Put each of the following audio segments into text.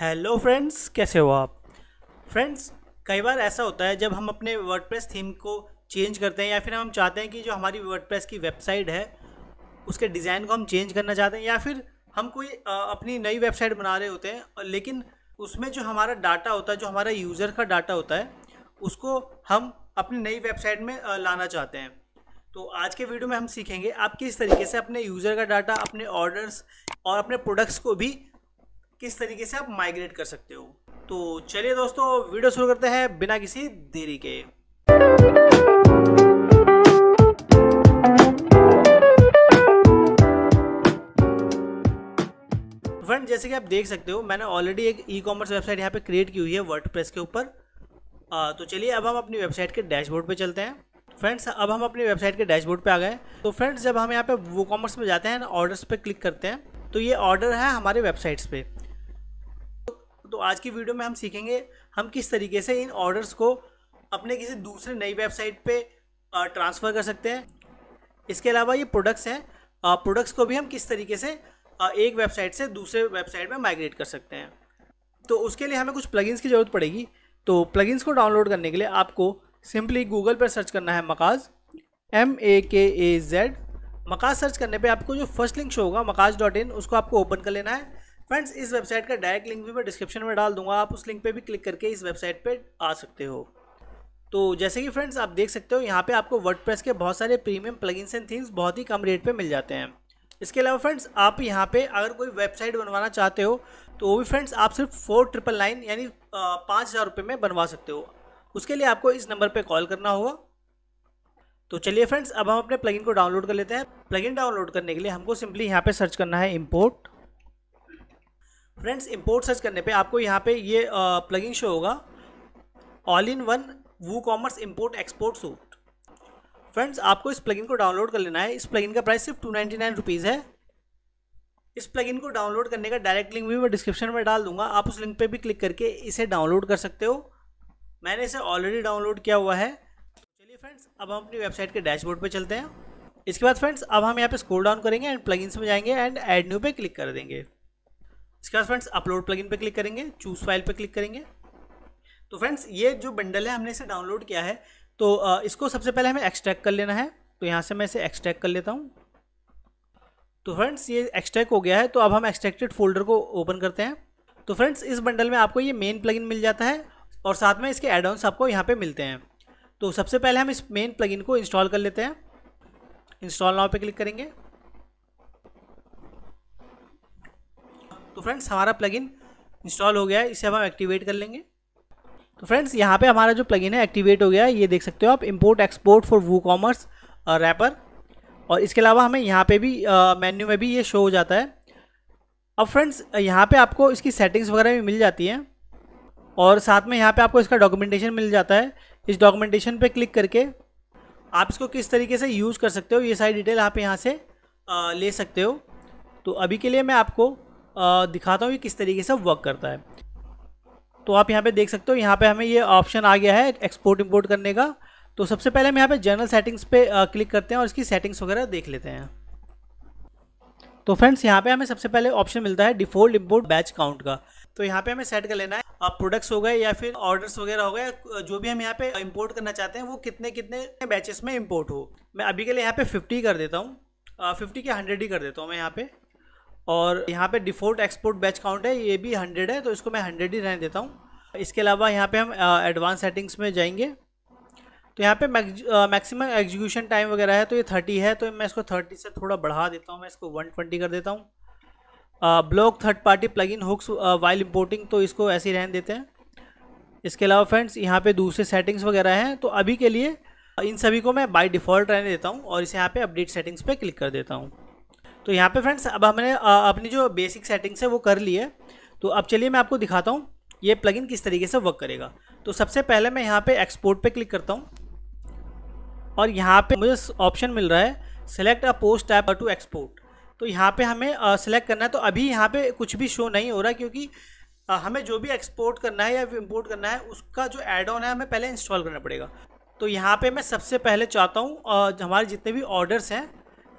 hello friends कैसे हो आप फ्रेंड्स कई बार ऐसा होता है जब हम अपने वर्डप्रेस थीम को चेंज करते हैं या फिर हम चाहते हैं कि जो हमारी वर्डप्रेस की वेबसाइट है उसके डिज़ाइन को हम चेंज करना चाहते हैं या फिर हम कोई अपनी नई वेबसाइट बना रहे होते हैं लेकिन उसमें जो हमारा डाटा होता है जो हमारा यूज़र का डाटा होता है उसको हम अपनी नई वेबसाइट में लाना चाहते हैं तो आज के वीडियो में हम सीखेंगे आप किस तरीके से अपने यूज़र का डाटा अपने ऑर्डर्स और अपने प्रोडक्ट्स को भी किस तरीके से आप माइग्रेट कर सकते हो तो चलिए दोस्तों वीडियो शुरू करते हैं बिना किसी देरी के फ्रेंड जैसे कि आप देख सकते हो मैंने ऑलरेडी एक ई कॉमर्स वेबसाइट यहाँ पे क्रिएट की हुई है वर्डप्रेस के ऊपर तो चलिए अब हम अपनी वेबसाइट के डैशबोर्ड पे चलते हैं फ्रेंड्स अब हम अपनी वेबसाइट के डैशबोर्ड पे आ गए तो फ्रेंड्स जब हम यहाँ पे वो कॉमर्स में जाते हैं ऑर्डर्स पे क्लिक करते हैं तो ये ऑर्डर है हमारे वेबसाइट्स पे तो आज की वीडियो में हम सीखेंगे हम किस तरीके से इन ऑर्डर्स को अपने किसी दूसरे नई वेबसाइट पे ट्रांसफ़र कर सकते हैं इसके अलावा ये प्रोडक्ट्स हैं प्रोडक्ट्स को भी हम किस तरीके से एक वेबसाइट से दूसरे वेबसाइट में माइग्रेट कर सकते हैं तो उसके लिए हमें कुछ प्लगइन्स की ज़रूरत पड़ेगी तो प्लगइन्स को डाउनलोड करने के लिए आपको सिंपली गूगल पर सर्च करना है मकाज एम ए के ए जेड मकाज सर्च करने पे आपको जो फर्स्ट लिंक शो होगा मकाज डॉट इन उसको आपको ओपन कर लेना है फ्रेंड्स इस वेबसाइट का डायरेक्ट लिंक भी मैं डिस्क्रिप्शन में डाल दूंगा आप उस लिंक पे भी क्लिक करके इस वेबसाइट पे आ सकते हो तो जैसे कि फ्रेंड्स आप देख सकते हो यहाँ पे आपको वर्डप्रेस के बहुत सारे प्रीमियम प्लगइन्स एंड थीम्स बहुत ही कम रेट पे मिल जाते हैं इसके अलावा फ्रेंड्स आप यहाँ पे अगर कोई वेबसाइट बनवाना चाहते हो तो वो भी फ्रेंड्स आप सिर्फ फोर ट्रिपल नाइन यानी पाँच हज़ार रुपये में बनवा सकते हो उसके लिए आपको इस नंबर पर कॉल करना होगा तो चलिए फ्रेंड्स अब हम अपने प्लगइन को डाउनलोड कर लेते हैं प्लगइन डाउनलोड करने के लिए हमको सिंपली यहाँ पे सर्च करना है इम्पोर्ट फ्रेंड्स इंपोर्ट सर्च करने पे आपको यहाँ पे ये प्लगिंग शो होगा all in one WooCommerce import export suite friends आपको इस प्लगिन को डाउनलोड कर लेना है इस प्लगिन का प्राइस सिर्फ टू नाइन्टी नाइन रुपीज़ है इस प्लगिन को डाउनलोड करने का डायरेक्ट लिंक भी मैं डिस्क्रिप्शन में डाल दूंगा आप उस लिंक पे भी क्लिक करके इसे डाउनलोड कर सकते हो मैंने इसे ऑलरेडी डाउनलोड किया हुआ है चलिए फ्रेंड्स अब हम अपनी वेबसाइट के डैशबोर्ड पर चलते हैं इसके बाद फ्रेंड्स अब हम यहाँ पे स्कोर डाउन करेंगे एंड प्लगइन्स में जाएंगे एंड ऐड न्यू पे क्लिक कर देंगे इसके बाद फ्रेंड्स अपलोड प्लगइन पे क्लिक करेंगे चूज फाइल पे क्लिक करेंगे तो फ्रेंड्स ये जो बंडल है हमने इसे डाउनलोड किया है तो इसको सबसे पहले हमें एक्सट्रैक्ट कर लेना है तो यहाँ से मैं इसे एक्सट्रैक्ट कर लेता हूँ तो फ्रेंड्स ये एक्सट्रैक्ट हो गया है तो अब हम एक्सट्रैक्टेड फोल्डर को ओपन करते हैं तो फ्रेंड्स इस बंडल में आपको ये मेन प्लगइन मिल जाता है और साथ में इसके एडॉन्स आपको यहाँ पे मिलते हैं तो सबसे पहले हम इस मेन प्लगइन को इंस्टॉल कर लेते हैं इंस्टॉल नाव पे क्लिक करेंगे तो फ्रेंड्स हमारा प्लगइन इंस्टॉल हो गया है इसे हम एक्टिवेट कर लेंगे तो फ्रेंड्स यहाँ पे हमारा जो प्लगइन है एक्टिवेट हो गया है ये देख सकते हो आप import export for WooCommerce wrapper और इसके अलावा हमें यहाँ पे भी मेन्यू में भी ये शो हो जाता है अब फ्रेंड्स यहाँ पे आपको इसकी सेटिंग्स वगैरह भी मिल जाती हैं और साथ में यहाँ पे आपको इसका डॉक्यूमेंटेशन मिल जाता है इस डॉक्यूमेंटेशन पर क्लिक करके आप इसको किस तरीके से यूज़ कर सकते हो ये सारी डिटेल आप यहाँ से ले सकते हो तो अभी के लिए मैं आपको दिखाता हूँ कि किस तरीके से वर्क करता है तो आप यहाँ पे देख सकते हो यहाँ पे हमें ये ऑप्शन आ गया है एक्सपोर्ट इम्पोर्ट करने का तो सबसे पहले हम यहाँ पे जनरल सेटिंग्स पे क्लिक करते हैं और इसकी सेटिंग्स वगैरह देख लेते हैं तो फ्रेंड्स यहाँ पे हमें सबसे पहले ऑप्शन मिलता है डिफॉल्ट इम्पोर्ट बैच काउंट का तो यहाँ पे हमें सेट कर लेना है आप प्रोडक्ट्स हो गए या फिर ऑर्डर्स वगैरह हो गए जो भी हम यहाँ पे इम्पोर्ट करना चाहते हैं वो कितने कितने बैचेस में इम्पोर्ट हो मैं अभी के लिए यहाँ पे फिफ्टी कर देता हूँ फिफ्टी के हंड्रेड ही कर देता हूँ मैं यहाँ पे और यहाँ पे डिफ़ॉल्ट एक्सपोर्ट बैच काउंट है ये भी हंड्रेड है तो इसको मैं हंड्रेड ही रहने देता हूँ इसके अलावा यहाँ पे हम एडवांस सेटिंग्स में जाएंगे तो यहाँ पे मैक्सिमम एग्जीक्यूशन टाइम वगैरह है तो ये थर्टी है तो मैं इसको थर्टी से थोड़ा बढ़ा देता हूँ मैं इसको वन ट्वेंटी कर देता हूँ block third party plugin hooks while importing तो इसको ऐसे ही रहने देते हैं इसके अलावा फ्रेंड्स यहाँ पर दूसरे सेटिंग्स वगैरह हैं तो अभी के लिए इन सभी को मैं बाई डिफ़ॉल्ट रहने देता हूँ और इसे यहाँ पर अपडेट सेटिंग्स पर क्लिक कर देता हूँ तो यहाँ पे फ्रेंड्स अब हमने अपनी जो बेसिक सेटिंग्स है वो कर ली है तो अब चलिए मैं आपको दिखाता हूँ ये प्लगइन किस तरीके से वर्क करेगा तो सबसे पहले मैं यहाँ पे एक्सपोर्ट पे क्लिक करता हूँ और यहाँ पे मुझे ऑप्शन मिल रहा है select a post type to export तो यहाँ पे हमें सेलेक्ट करना है तो अभी यहाँ पे कुछ भी शो नहीं हो रहा क्योंकि हमें जो भी एक्सपोर्ट करना है या इम्पोर्ट करना है उसका जो एड ऑन है हमें पहले इंस्टॉल करना पड़ेगा तो यहाँ पे मैं सबसे पहले चाहता हूँ हमारे जितने भी ऑर्डर्स हैं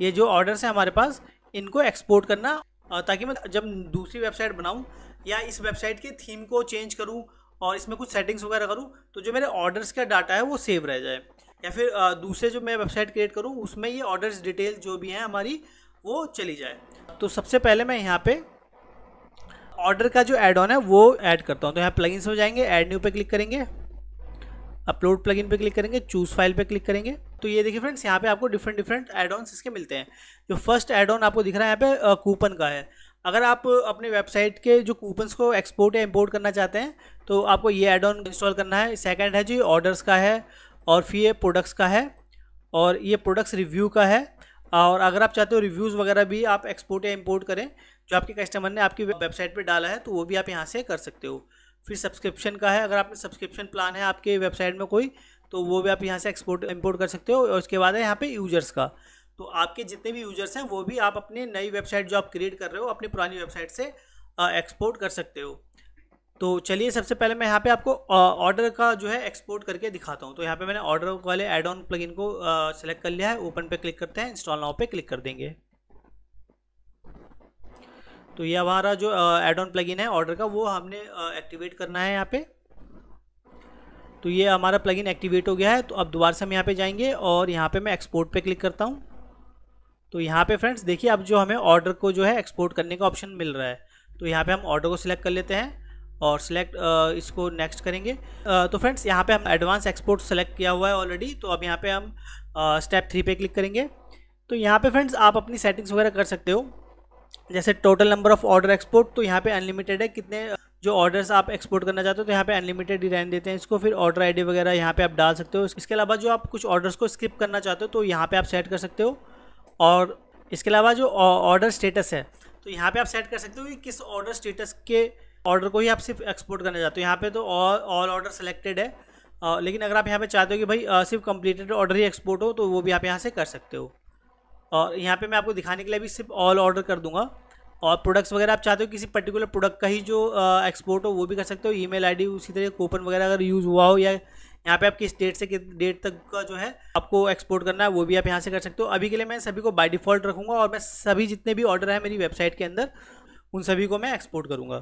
ये जो ऑर्डर्स हैं हमारे पास इनको एक्सपोर्ट करना ताकि मैं जब दूसरी वेबसाइट बनाऊँ या इस वेबसाइट के थीम को चेंज करूँ और इसमें कुछ सेटिंग्स वगैरह करूँ तो जो मेरे ऑर्डर्स का डाटा है वो सेव रह जाए या फिर दूसरे जो मैं वेबसाइट क्रिएट करूँ उसमें ये ऑर्डर्स डिटेल जो भी हैं हमारी वो चली जाए तो सबसे पहले मैं यहाँ पे ऑर्डर का जो एड ऑन है वो ऐड करता हूँ तो यहाँ प्लगइन्स में जाएंगे ऐड न्यू पे क्लिक करेंगे अपलोड प्लगइन पे क्लिक करेंगे चूज़ फाइल पे क्लिक करेंगे तो ये देखिए फ्रेंड्स यहाँ पे आपको डिफरेंट डिफरेंट एड ऑन इसके मिलते हैं जो फर्स्ट एड ऑन आपको दिख रहा है यहाँ पे कूपन का है अगर आप अपने वेबसाइट के जो कूपन्स को एक्सपोर्ट या इम्पोर्ट करना चाहते हैं तो आपको ये एड ऑन इंस्टॉल करना है सेकेंड है जी ऑर्डर्स का है और फिर ये प्रोडक्ट्स का है और ये प्रोडक्ट्स रिव्यू का है और अगर आप चाहते हो रिव्यूज़ वगैरह भी आप एक्सपोर्ट या इम्पोर्ट करें जो आपके कस्टमर ने आपकी वेबसाइट पर डाला है तो वो भी आप यहाँ से कर सकते हो फिर सब्सक्रिप्शन का है अगर आपने सब्सक्रिप्शन प्लान है आपके वेबसाइट में कोई तो वो भी आप यहाँ से एक्सपोर्ट इम्पोर्ट कर सकते हो और उसके बाद है यहाँ पे यूजर्स का तो आपके जितने भी यूजर्स हैं वो भी आप अपने नई वेबसाइट जो आप क्रिएट कर रहे हो अपनी पुरानी वेबसाइट से एक्सपोर्ट कर सकते हो तो चलिए सबसे पहले मैं यहाँ पे आपको ऑर्डर का जो है एक्सपोर्ट करके दिखाता हूँ तो यहाँ पे मैंने ऑर्डर वाले एड ऑन प्लगइन को सेलेक्ट कर लिया है ओपन पे क्लिक करते हैं इंस्टॉल नाउ पे क्लिक कर देंगे तो ये हमारा जो एड ऑन प्लगइन है ऑर्डर का वो हमने एक्टिवेट करना है यहाँ पे तो ये हमारा प्लगइन एक्टिवेट हो गया है तो अब दोबारा से हम यहाँ पे जाएंगे और यहाँ पे मैं एक्सपोर्ट पे क्लिक करता हूँ तो यहाँ पे फ्रेंड्स देखिए अब जो हमें ऑर्डर को जो है एक्सपोर्ट करने का ऑप्शन मिल रहा है तो यहाँ पे हम ऑर्डर को सिलेक्ट कर लेते हैं और सिलेक्ट इसको नेक्स्ट करेंगे तो फ्रेंड्स यहाँ पर हम एडवांस एक्सपोर्ट सेलेक्ट किया हुआ है ऑलरेडी तो अब यहाँ पर हम स्टेप थ्री पे क्लिक करेंगे तो यहाँ पर फ्रेंड्स आप अपनी सेटिंग्स वगैरह कर सकते हो जैसे total number of order export तो यहाँ पर अनलिमिटेड है कितने जो ऑर्डर्स आप एक्सपोर्ट करना चाहते हो तो यहाँ पे अनलिमिटेड डिजाइन देते हैं इसको फिर ऑर्डर आईडी वगैरह यहाँ पे आप डाल सकते हो इसके अलावा जो आप कुछ ऑर्डर्स को स्किप करना चाहते हो तो यहाँ पे आप सेट कर सकते हो और इसके अलावा जो ऑर्डर स्टेटस है तो यहाँ पे आप सेट कर सकते हो कि किस ऑर्डर स्टेटस के ऑर्डर को ही आप सिर्फ एक्सपोर्ट करना चाहते हो यहाँ पर तो ऑल ऑर्डर सेलेक्टेड है आ, लेकिन अगर आप यहाँ पर चाहते हो कि भाई सिर्फ कम्प्लीटेड ऑर्डर ही एक्सपोर्ट हो तो वो भी आप यहाँ से कर सकते हो और यहाँ पर मैं आपको दिखाने के लिए भी सिर्फ ऑल ऑर्डर कर दूँगा और प्रोडक्ट्स वगैरह आप चाहते हो किसी पर्टिकुलर प्रोडक्ट का ही जो एक्सपोर्ट हो वो भी कर सकते हो ईमेल आईडी उसी तरह कूपन वगैरह अगर यूज़ हुआ हो या यहाँ पे आप किस डेट से किस डेट तक का जो है आपको एक्सपोर्ट करना है वो भी आप यहाँ से कर सकते हो अभी के लिए मैं सभी को बाय डिफ़ॉल्ट रखूँगा और मैं सभी जितने भी ऑर्डर है मेरी वेबसाइट के अंदर उन सभी को मैं एक्सपोर्ट करूँगा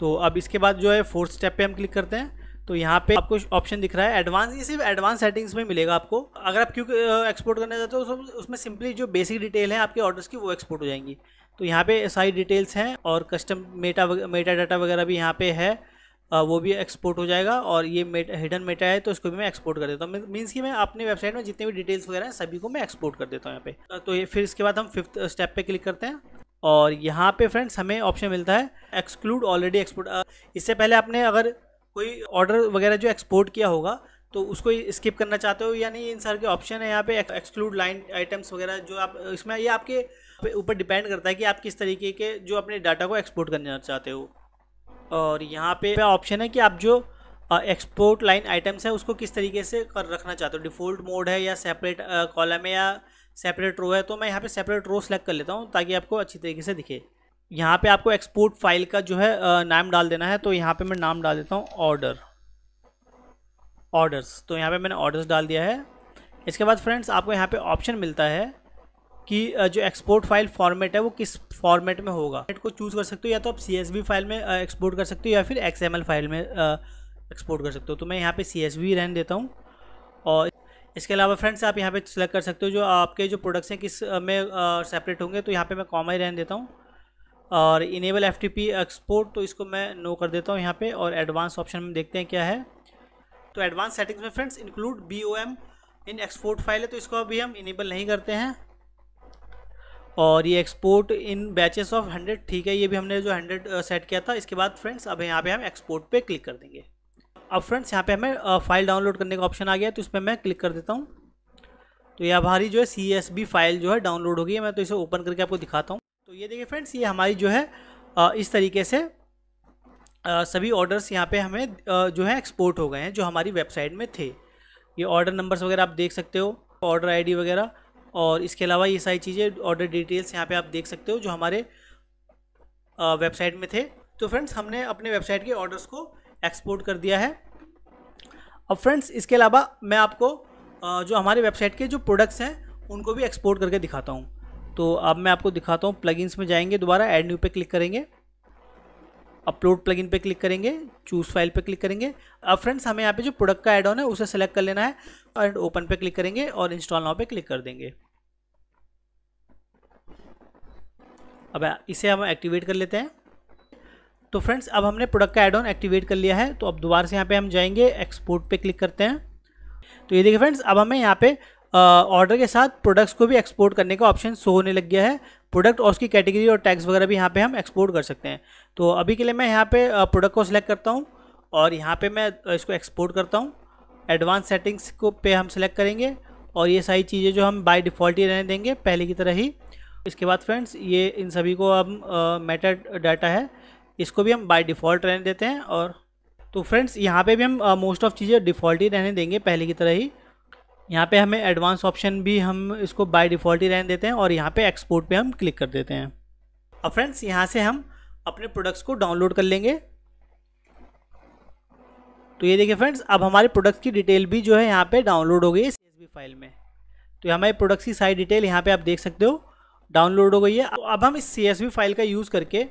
तो अब इसके बाद जो है फोर्थ स्टेप पे हम क्लिक करते हैं तो यहाँ पे आपको ऑप्शन दिख रहा है एडवांस ये सिर्फ एडवांस सेटिंग्स में मिलेगा आपको अगर आप क्यों एक्सपोर्ट करना चाहते हो तो उसमें सिंपली जो बेसिक डिटेल है आपके ऑर्डर्स की वो एक्सपोर्ट हो जाएंगी तो यहाँ पे सारी डिटेल्स हैं और कस्टम मेटा मेटा डाटा वगैरह भी यहाँ पे है वो भी एक्सपोर्ट हो जाएगा और ये मेटा हिडन मेटा है तो इसको भी मैं एक्सपोर्ट कर देता हूँ मीन्स कि मैं अपने वेबसाइट में जितने भी डिटेल्स वगैरह हैं सभी को मैं एक्सपोर्ट कर देता हूँ यहाँ पे तो ये फिर इसके बाद हम फिफ्थ स्टेप पे क्लिक करते हैं और यहाँ पे फ्रेंड्स हमें ऑप्शन मिलता है एक्सक्लूड ऑलरेडी एक्सपोर्ट इससे पहले आपने अगर कोई ऑर्डर वगैरह जो एक्सपोर्ट किया होगा तो उसको स्किप करना चाहते हो या नहीं इन सारे के ऑप्शन है यहाँ पे एक्सक्लूड लाइन आइटम्स वगैरह जो आप इसमें ये आपके ऊपर डिपेंड करता है कि आप किस तरीके के जो अपने डाटा को एक्सपोर्ट करना चाहते हो और यहाँ पे ऑप्शन है कि आप जो एक्सपोर्ट लाइन आइटम्स है उसको किस तरीके से कर रखना चाहते हो डिफ़ॉल्ट मोड है या सेपरेट कॉलम है या सेपरेट रो है तो मैं यहाँ पे सेपरेट रो सेलेक्ट कर लेता हूँ ताकि आपको अच्छी तरीके से दिखे यहाँ पे आपको एक्सपोर्ट फाइल का जो है नाम डाल देना है तो यहाँ पे मैं नाम डाल देता हूँ ऑर्डर ऑर्डर्स तो यहाँ पे मैंने ऑर्डर्स डाल दिया है इसके बाद फ्रेंड्स आपको यहाँ पे ऑप्शन मिलता है कि जो एक्सपोर्ट फाइल फॉर्मेट है वो किस फॉर्मेट में होगा को चूज़ कर सकते हो या तो आप सी फाइल में एक्सपोर्ट कर सकते हो या फिर एक्स फाइल में एक्सपोर्ट कर सकते हो तो मैं यहाँ पे सी एस रहने देता हूँ और इसके अलावा फ्रेंड्स आप यहाँ पे सेलेक्ट कर सकते हो जो आपके जो प्रोडक्ट्स हैं किस में सेपरेट होंगे तो यहाँ पे मैं कॉमा ही रहने देता हूँ और इनेबल एफ एक्सपोर्ट तो इसको मैं नो कर देता हूँ यहाँ पे और एडवांस ऑप्शन में देखते हैं क्या है तो एडवांस सेटिंग्स में friends include B O M in export file है तो इसको अभी हम इनेबल नहीं करते हैं और ये export in batches of hundred ठीक है ये भी हमने जो हंड्रेड सेट किया था इसके बाद फ्रेंड्स अब यहाँ पे हम एक्सपोर्ट पे क्लिक कर देंगे अब फ्रेंड्स यहाँ पे हमें फाइल डाउनलोड करने का ऑप्शन आ गया तो इस पर मैं क्लिक कर देता हूँ तो ये हमारी जो है सी फाइल जो है डाउनलोड हो गई है मैं तो इसे ओपन करके आपको दिखाता हूँ तो ये देखिए फ्रेंड्स ये हमारी जो है इस तरीके से सभी ऑर्डर्स यहाँ पर हमें जो है एक्सपोर्ट हो गए हैं जो हमारी वेबसाइट में थे ये ऑर्डर नंबर्स वगैरह आप देख सकते हो ऑर्डर आई वगैरह और इसके अलावा ये सारी चीज़ें ऑर्डर डिटेल्स यहाँ पे आप देख सकते हो जो हमारे वेबसाइट में थे तो फ्रेंड्स हमने अपने वेबसाइट के ऑर्डर्स को एक्सपोर्ट कर दिया है अब फ्रेंड्स इसके अलावा मैं आपको जो हमारे वेबसाइट के जो प्रोडक्ट्स हैं उनको भी एक्सपोर्ट करके दिखाता हूँ तो अब मैं आपको दिखाता हूँ प्लगइन्स में जाएंगे दोबारा एड न्यू पे क्लिक करेंगे अपलोड प्लगइन पे क्लिक करेंगे चूज़ फाइल पे क्लिक करेंगे अब फ्रेंड्स हमें यहाँ पे जो प्रोडक्ट का एड ऑन है उसे सेलेक्ट कर लेना है एंड ओपन पे क्लिक करेंगे और इंस्टॉल नाउ पे क्लिक कर देंगे अब इसे हम एक्टिवेट कर लेते हैं तो फ्रेंड्स अब हमने प्रोडक्ट का एड ऑन एक्टिवेट कर लिया है तो अब दोबारा से यहाँ पे हम जाएंगे एक्सपोर्ट पे क्लिक करते हैं तो ये देखिए फ्रेंड्स अब हमें यहाँ पे ऑर्डर के साथ प्रोडक्ट्स को भी एक्सपोर्ट करने का ऑप्शन शो होने लग गया है प्रोडक्ट और उसकी कैटेगरी और टैक्स वगैरह भी यहाँ पे हम एक्सपोर्ट कर सकते हैं तो अभी के लिए मैं यहाँ पे प्रोडक्ट को सिलेक्ट करता हूँ और यहाँ पे मैं इसको एक्सपोर्ट करता हूँ एडवांस सेटिंग्स को पे हम सेलेक्ट करेंगे और ये सारी चीज़ें जो हम बाय डिफ़ॉल्ट ही रहने देंगे पहले की तरह ही इसके बाद फ्रेंड्स ये इन सभी को हम मेटा डाटा है इसको भी हम बाय डिफ़ॉल्ट रहने देते हैं और तो फ्रेंड्स यहाँ पे भी हम मोस्ट ऑफ चीज़ें डिफ़ॉल्ट ही रहने देंगे पहले की तरह ही यहाँ पे हमें एडवांस ऑप्शन भी हम इसको बाय डिफ़ॉल्ट ही रहने देते हैं और यहाँ पर एक्सपोर्ट पर हम क्लिक कर देते हैं अब फ्रेंड्स यहाँ से हम अपने प्रोडक्ट्स को डाउनलोड कर लेंगे तो ये देखिए फ्रेंड्स अब हमारे प्रोडक्ट्स की डिटेल भी जो है यहाँ पर डाउनलोड हो गई है सी फाइल में तो हमारे प्रोडक्ट्स की सारी डिटेल यहाँ पर आप देख सकते हो डाउनलोड हो गई है तो अब हम इस सी फाइल का यूज़ करके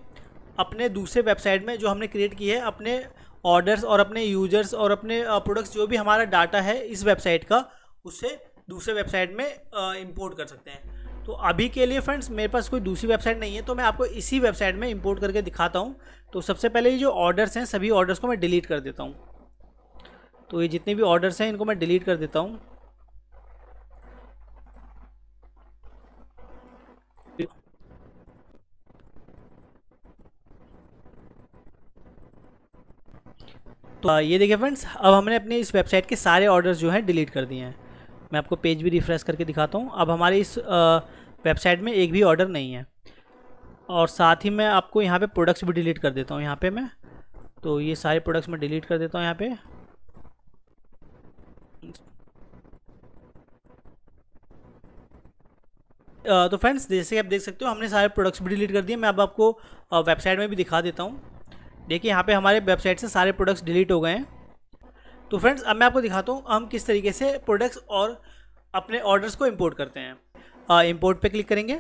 अपने दूसरे वेबसाइट में जो हमने क्रिएट की है अपने ऑर्डर्स और अपने यूजर्स और अपने प्रोडक्ट्स जो भी हमारा डाटा है इस वेबसाइट का उससे दूसरे वेबसाइट में इम्पोर्ट कर सकते हैं तो अभी के लिए फ्रेंड्स मेरे पास कोई दूसरी वेबसाइट नहीं है तो मैं आपको इसी वेबसाइट में इंपोर्ट करके दिखाता हूँ तो सबसे पहले ये जो ऑर्डर्स हैं सभी ऑर्डर्स को मैं डिलीट कर देता हूँ तो ये जितने भी ऑर्डर्स हैं इनको मैं डिलीट कर देता हूँ तो ये देखिए फ्रेंड्स अब हमने अपने इस वेबसाइट के सारे ऑर्डर्स जो हैं डिलीट कर दिए हैं मैं आपको पेज भी रिफ़्रेश करके दिखाता हूँ अब हमारे इस वेबसाइट में एक भी ऑर्डर नहीं है और साथ ही मैं आपको यहाँ पे प्रोडक्ट्स भी डिलीट कर देता हूँ यहाँ पे मैं तो ये सारे प्रोडक्ट्स मैं डिलीट कर देता हूँ यहाँ पर तो फ्रेंड्स जैसे कि आप देख सकते हो हमने सारे प्रोडक्ट्स भी डिलीट कर दिए मैं अब आपको वेबसाइट में भी दिखा देता हूँ देखिए यहाँ पे हमारे वेबसाइट से सारे प्रोडक्ट्स डिलीट हो गए हैं तो फ्रेंड्स अब मैं आपको दिखाता हूँ हम किस तरीके से प्रोडक्ट्स और अपने ऑर्डर्स को इम्पोर्ट करते हैं इम्पोर्ट पर क्लिक करेंगे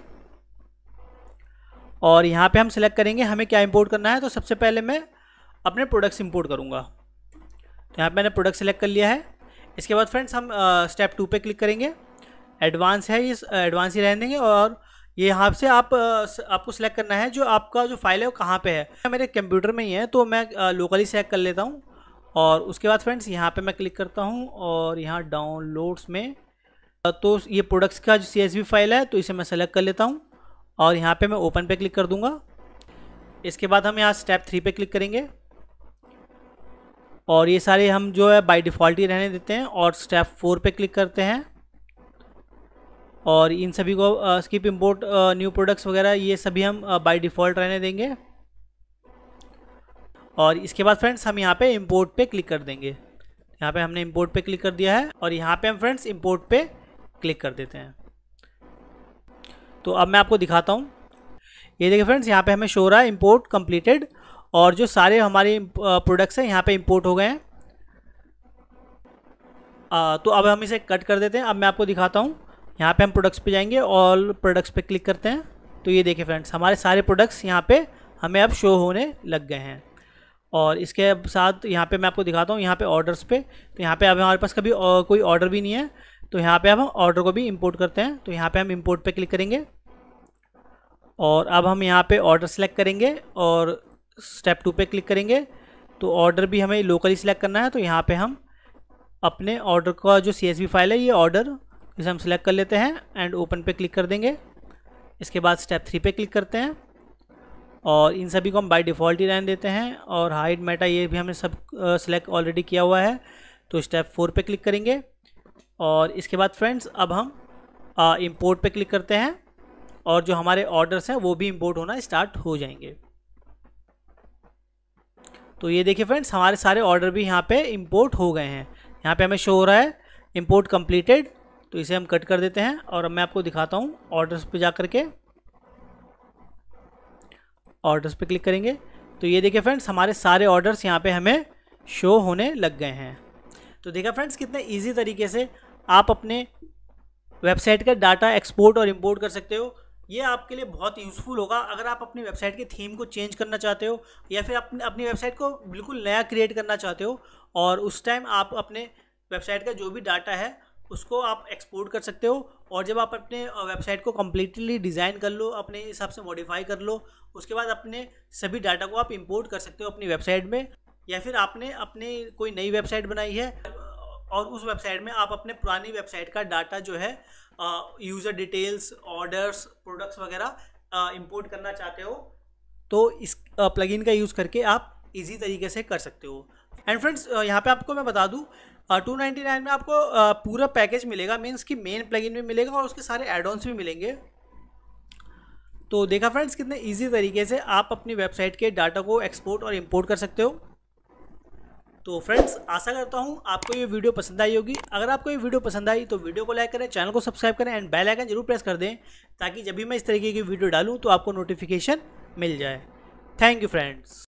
और यहाँ पर हम सिलेक्ट करेंगे हमें क्या इम्पोर्ट करना है तो सबसे पहले मैं अपने प्रोडक्ट्स इम्पोर्ट करूँगा तो यहाँ पर मैंने प्रोडक्ट सेलेक्ट कर लिया है इसके बाद फ्रेंड्स हम स्टेप टू पे क्लिक करेंगे एडवांस है ये एडवांस ही रहने देंगे और ये यहाँ से आप आपको सेलेक्ट करना है जो आपका जो फाइल है वो कहाँ पे है मेरे कंप्यूटर में ही है तो मैं लोकली सेलेक्ट कर लेता हूँ और उसके बाद फ्रेंड्स यहाँ पे मैं क्लिक करता हूँ और यहाँ डाउनलोड्स में तो ये प्रोडक्ट्स का जो सी फाइल है तो इसे मैं सेलेक्ट कर लेता हूँ और यहाँ पर मैं ओपन पर क्लिक कर दूँगा इसके बाद हम यहाँ स्टेप थ्री पे क्लिक करेंगे और ये सारे हम जो है बाई डिफ़ॉल्ट ही रहने देते हैं और स्टेप फोर पे क्लिक करते हैं और इन सभी को स्किप इंपोर्ट न्यू प्रोडक्ट्स वगैरह ये सभी हम बाय डिफ़ॉल्ट रहने देंगे और इसके बाद फ्रेंड्स हम यहाँ पे इंपोर्ट पे क्लिक कर देंगे यहाँ पे हमने इंपोर्ट पे क्लिक कर दिया है और यहाँ पे हम फ्रेंड्स इंपोर्ट पे क्लिक कर देते हैं तो अब मैं आपको दिखाता हूँ ये देखिए फ्रेंड्स यहाँ पे हमें शो रहा है इम्पोर्ट कम्प्लीटेड और जो सारे हमारे प्रोडक्ट्स हैं यहाँ पर इम्पोर्ट हो गए हैं तो अब हम इसे कट कर देते हैं अब मैं आपको दिखाता हूँ यहाँ पे हम प्रोडक्ट्स पे जाएंगे ऑल प्रोडक्ट्स पे क्लिक करते हैं तो ये देखिए फ्रेंड्स हमारे सारे प्रोडक्ट्स यहाँ पे हमें अब शो होने लग गए हैं और इसके साथ यहाँ पे मैं आपको दिखाता हूँ यहाँ पे ऑर्डर्स पे तो यहाँ पे अब हमारे पास कभी कोई ऑर्डर भी नहीं है तो यहाँ पर अब हम ऑर्डर को भी इम्पोर्ट करते हैं तो यहाँ पर हम इम्पोर्ट पर क्लिक करेंगे और अब हम यहाँ पर ऑर्डर सेलेक्ट करेंगे और स्टेप टू पर क्लिक करेंगे तो ऑर्डर भी हमें लोकली सिलेक्ट करना है तो यहाँ पर हम अपने ऑर्डर का जो सी फाइल है ये ऑर्डर इसे हम सिलेक्ट कर लेते हैं एंड ओपन पे क्लिक कर देंगे इसके बाद स्टेप थ्री पे क्लिक करते हैं और इन सभी को हम बाय डिफ़ॉल्ट ही रहने देते हैं और हाइड मेटा ये भी हमने सब सिलेक्ट ऑलरेडी किया हुआ है तो स्टेप फोर पे क्लिक करेंगे और इसके बाद फ्रेंड्स अब हम इम्पोर्ट पे क्लिक करते हैं और जो हमारे ऑर्डर्स हैं वो भी इम्पोर्ट होना स्टार्ट हो जाएंगे तो ये देखिए फ्रेंड्स हमारे सारे ऑर्डर भी यहाँ पे इम्पोर्ट हो गए हैं यहाँ पे हमें शो हो रहा है इम्पोर्ट कम्प्लीटेड तो इसे हम कट कर देते हैं और मैं आपको दिखाता हूँ ऑर्डर्स पे जा करके ऑर्डर्स पे क्लिक करेंगे तो ये देखिए फ्रेंड्स हमारे सारे ऑर्डर्स यहाँ पे हमें शो होने लग गए हैं तो देखा फ्रेंड्स कितने इजी तरीके से आप अपने वेबसाइट का डाटा एक्सपोर्ट और इम्पोर्ट कर सकते हो ये आपके लिए बहुत यूज़फुल होगा अगर आप अपनी वेबसाइट के थीम को चेंज करना चाहते हो या फिर अपने अपनी वेबसाइट को बिल्कुल नया क्रिएट करना चाहते हो और उस टाइम आप अपने वेबसाइट का जो भी डाटा है उसको आप एक्सपोर्ट कर सकते हो और जब आप अपने वेबसाइट को कम्प्लीटली डिज़ाइन कर लो अपने हिसाब से मॉडिफाई कर लो उसके बाद अपने सभी डाटा को आप इंपोर्ट कर सकते हो अपनी वेबसाइट में या फिर आपने अपने कोई नई वेबसाइट बनाई है और उस वेबसाइट में आप अपने पुरानी वेबसाइट का डाटा जो है यूज़र डिटेल्स ऑर्डर्स प्रोडक्ट्स वगैरह इम्पोर्ट करना चाहते हो तो इस प्लगइन का यूज़ करके आप इजी तरीके से कर सकते हो एंड फ्रेंड्स यहाँ पे आपको मैं बता दूँ टू नाइन्टी नाइन में आपको पूरा पैकेज मिलेगा मीन्स कि मेन प्लगइन भी मिलेगा और उसके सारे एडॉन्स भी मिलेंगे तो देखा फ्रेंड्स कितने इजी तरीके से आप अपनी वेबसाइट के डाटा को एक्सपोर्ट और इंपोर्ट कर सकते हो तो फ्रेंड्स आशा करता हूँ आपको ये वीडियो पसंद आई होगी अगर आपको ये वीडियो पसंद आई तो वीडियो को लाइक करें चैनल को सब्सक्राइब करें एंड बेल आइकन जरूर प्रेस कर दें ताकि जब भी मैं इस तरीके की वीडियो डालूँ तो आपको नोटिफिकेशन मिल जाए थैंक यू फ्रेंड्स